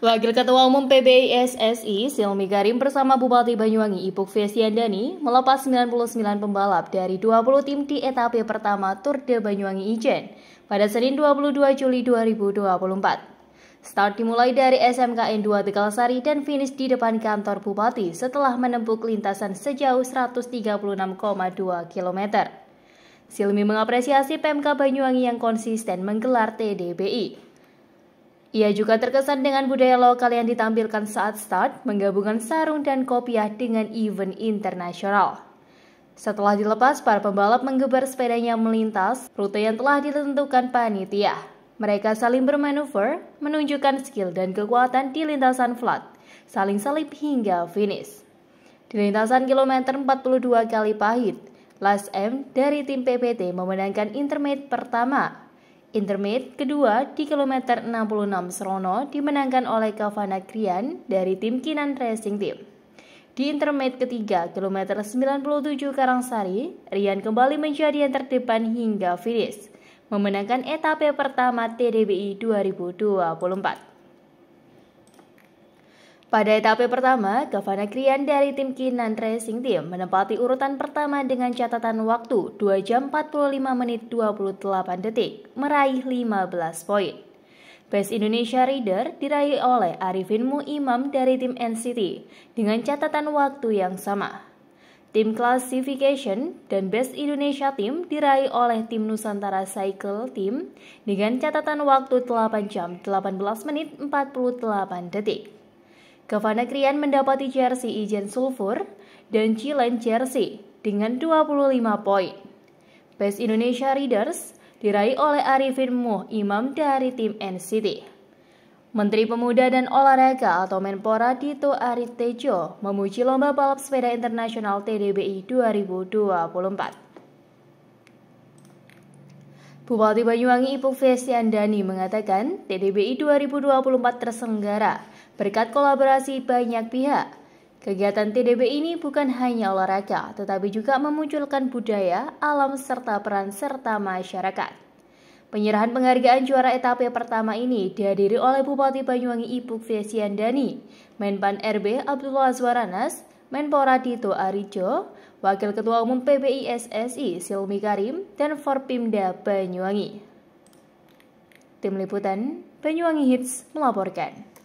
Wakil Ketua Umum PBI SSI Silmi Garim bersama Bupati Banyuwangi Ipuk Fesiandani melepas 99 pembalap dari 20 tim di etape pertama Tour de Banyuwangi Ijen pada Senin 22 Juli 2024. Start dimulai dari SMKN 2 Sari dan finish di depan kantor Bupati setelah menempuh lintasan sejauh 136,2 km. Silmi mengapresiasi PMK Banyuwangi yang konsisten menggelar TDBI ia juga terkesan dengan budaya lokal yang ditampilkan saat start menggabungkan sarung dan kopiah dengan event internasional. Setelah dilepas, para pembalap menggeber sepedanya melintas rute yang telah ditentukan panitia. Mereka saling bermanuver, menunjukkan skill dan kekuatan di lintasan flat, saling salip hingga finish. Di lintasan kilometer 42 kali pahit, Las M dari tim PPT memenangkan intermate pertama Intermate kedua di kilometer 66 Serono dimenangkan oleh Kavana Krian dari tim Kinan Racing Team. Di intermate ketiga, kilometer 97 Karangsari, Rian kembali menjadi yang terdepan hingga finish, memenangkan etape pertama TDBI 2024. Pada etape pertama, Gavana Krian dari tim Kinan Racing Team menempati urutan pertama dengan catatan waktu 2 jam 45 menit 28 detik, meraih 15 poin. Best Indonesia Reader diraih oleh Arifin Mu Imam dari tim NCT dengan catatan waktu yang sama. Tim Classification dan Best Indonesia Team diraih oleh tim Nusantara Cycle Team dengan catatan waktu 8 jam 18 menit 48 detik. Krian mendapati jersey Ijen Sulfur dan Cilen Jersey dengan 25 poin. Best Indonesia Readers diraih oleh Arifin Muh, imam dari tim NCT. Menteri Pemuda dan Olahraga atau Menpora Dito Aritejo memuji Lomba Balap Sepeda Internasional TDBI 2024. Bupati Banyuwangi Ipung Andani mengatakan TDBI 2024 tersenggara berkat kolaborasi banyak pihak. Kegiatan TDB ini bukan hanya olahraga, tetapi juga memunculkan budaya, alam, serta peran serta masyarakat. Penyerahan penghargaan juara etape pertama ini dihadiri oleh Bupati Banyuwangi Ibu Fiesiandani, Menpan RB Abdullah Azwaranas, Menpora Dito Arijo, Wakil Ketua Umum PBISSI Silmi Karim, dan Forpimda Banyuwangi. Tim Liputan Banyuwangi Hits melaporkan.